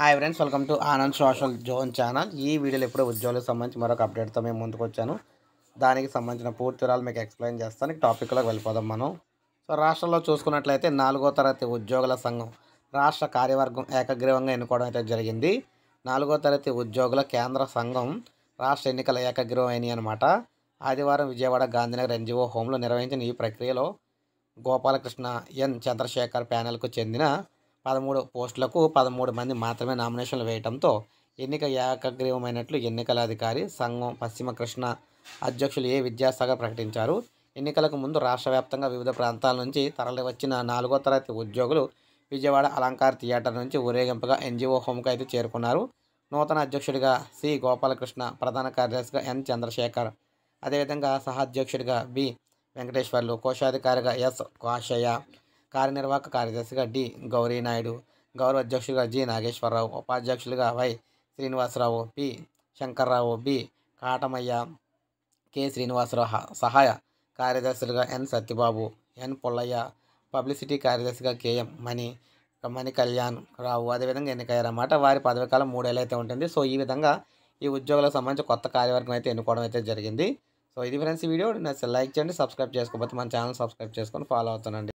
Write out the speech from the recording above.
hi friends welcome to Anand social zone channel ఈ వీడియోలో ఎప్పుడో ఉద్యోగులకు సంబంధించి మరొక అప్డేట్తో మేము ముందుకు వచ్చాను దానికి సంబంధించిన పూర్తి వివరాలు మీకు ఎక్స్ప్లెయిన్ చేస్తాను టాపిక్లోకి వెళ్ళిపోదాం మనం సో రాష్ట్రంలో చూసుకున్నట్లయితే నాలుగో తరగతి ఉద్యోగుల సంఘం రాష్ట్ర కార్యవర్గం ఏకగ్రీవంగా ఎన్నుకోవడం అయితే జరిగింది నాలుగో తరగతి ఉద్యోగుల కేంద్ర సంఘం రాష్ట్ర ఎన్నికల ఏకగ్రీవం అయినాయి అనమాట ఆదివారం విజయవాడ గాంధీనగర్ ఎన్జిఓ హోంలో నిర్వహించిన ఈ ప్రక్రియలో గోపాలకృష్ణ ఎన్ చంద్రశేఖర్ ప్యానెల్కు చెందిన పదమూడు పోస్టులకు పదమూడు మంది మాత్రమే నామినేషన్లు వేయడంతో ఎన్నిక ఏకగ్రీవమైనట్లు ఎన్నికల అధికారి సంఘం పశ్చిమ కృష్ణ అధ్యక్షులు ఏ విద్యాసాగర్ ప్రకటించారు ఎన్నికలకు ముందు రాష్ట్ర వ్యాప్తంగా వివిధ ప్రాంతాల నుంచి తరలివచ్చిన నాలుగో తరగతి ఉద్యోగులు విజయవాడ అలంకార్ థియేటర్ నుంచి ఊరేగింపుగా ఎన్జిఓ హోమ్కి అయితే చేరుకున్నారు నూతన అధ్యక్షుడిగా సి గోపాలకృష్ణ ప్రధాన కార్యదర్శిగా ఎన్ చంద్రశేఖర్ అదేవిధంగా సహాధ్యక్షుడిగా బి వెంకటేశ్వర్లు కోశాధికారిగా ఎస్ కాశయ్య కార్యనిర్వాహక కార్యదర్శిగా డి గౌరీనాయుడు గౌరవ అధ్యక్షులుగా జి నాగేశ్వరరావు ఉపాధ్యక్షులుగా Y Srinivasarao P Shankarrao B Katamayya K Srinivasarao సహాయ కార్యదర్శులుగా N Satyababu N Pullayya publicity కార్యదర్శిగా కేఎం మణి మణి కళ్యాణ్ రావు అదేవిధంగా ఎన్నికయ్యారన్నమాట వారి పదవికాలం మూడేళ్ళు అయితే ఉంటుంది సో ఈ విధంగా ఈ ఉద్యోగులకు సంబంధించి కొత్త కార్యవర్గం అయితే ఎన్నుకోవడం అయితే జరిగింది సో ఇది ఫ్రెండ్స్ వీడియో నచ్చితే లైక్ చేయండి సబ్స్క్రైబ్ చేసుకోకపోతే మన ఛానల్ సబ్స్క్రైబ్ చేసుకొని ఫాలో అవుతానండి